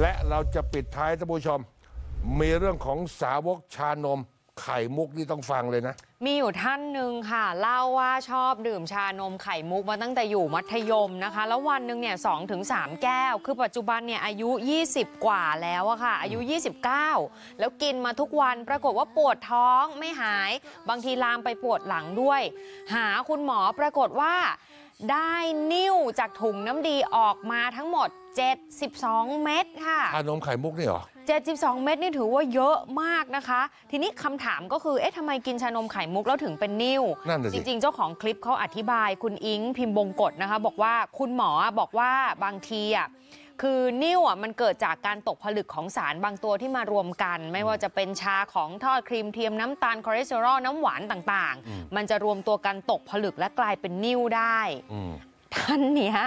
และเราจะปิดท้ายท่านผู้ชม มีเรื่องของสาวกชานมไข่มุกนี่ต้องฟังเลยนะ มีอยู่ท่านหนึ่งค่ะ เล่าว่าชอบดื่มชานมไข่มุกมาตั้งแต่อยู่มัธยมนะคะ แล้ววันหนึ่งเนี่ยสถึงสแก้วคือปัจจุบันเนี่ยอายุ 20 กว่าแล้วอะค่ะอายุ 29 แล้วกินมาทุกวันปรากฏว่าปวดท้องไม่หายบางทีลามไปปวดหลังด้วย หาคุณหมอปรากฏว่าได้นิ้วจากถุงน้ำดีออกมาทั้งหมด 72 เม็ดค่ะชานมไข่มุกนี่หรอ72เม็ดนี่ถือว่าเยอะมากนะคะ ทีนี้คำถามก็คือเอ๊ะทำไมกินชานมไข่มุกแล้วถึงเป็นนิ่วนั่นสิจริงๆ เจ้าของคลิปเขาอธิบายคุณอิงพิมพ์บงกฎนะคะบอกว่าคุณหมอบอกว่าบางทีอ่ะคือนิ่วอ่ะมันเกิดจากการตกผลึกของสารบางตัวที่มารวมกัน ไม่ว่าจะเป็นชาของ ทอด ครีมเทียมน้ำตาล คอเลสเตอรอลน้ำหวานต่างๆ มันจะรวมตัวกันตกผลึกและกลายเป็นนิ่วได้ท่านเนี้ย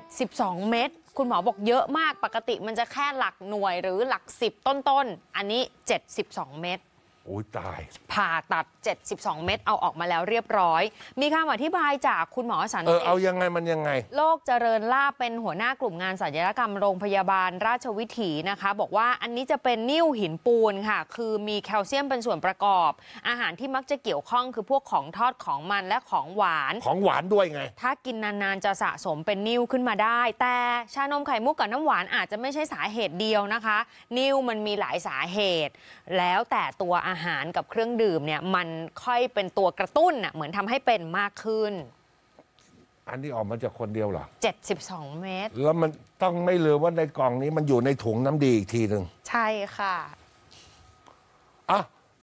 72เม็ดคุณหมอบอกเยอะมากปกติมันจะแค่หลักหน่วยหรือหลัก10ต้นๆอันนี้ 72 เมตรโอ้ยตายผ่าตัด 72 เม็ด เอาออกมาแล้วเรียบร้อย มีคำอธิบายจากคุณหมอสันเอติอเอายังไง มันยังไง โลกเจริญลาบเป็นหัวหน้ากลุ่มงานสัญญกรรมโรงพยาบาลราชวิถีนะคะ บอกว่าอันนี้จะเป็นนิ่วหินปูนค่ะ คือมีแคลเซียมเป็นส่วนประกอบ อาหารที่มักจะเกี่ยวข้องคือพวกของทอดของมันและของหวาน ของหวานด้วยไง ถ้ากินนานๆจะสะสมเป็นนิ่วขึ้นมาได้ แต่ชานมไข่มุกกับน้ำหวานอาจจะไม่ใช่สาเหตุเดียวนะคะ นิ่วมันมีหลายสาเหตุ แล้วแต่ตัวอาหารหารกับเครื่องดื่มเนี่ยมันค่อยเป็นตัวกระตุ้นอ่ะเหมือนทำให้เป็นมากขึ้น อันนี้ออกมาจากคนเดียวเหรอเจ็ดสสิบองเมตร แล้วมันต้องไม่ลืมว่าในกล่องนี้มันอยู่ในถุงน้ำดีอีกทีหนึ่งใช่ค่ะ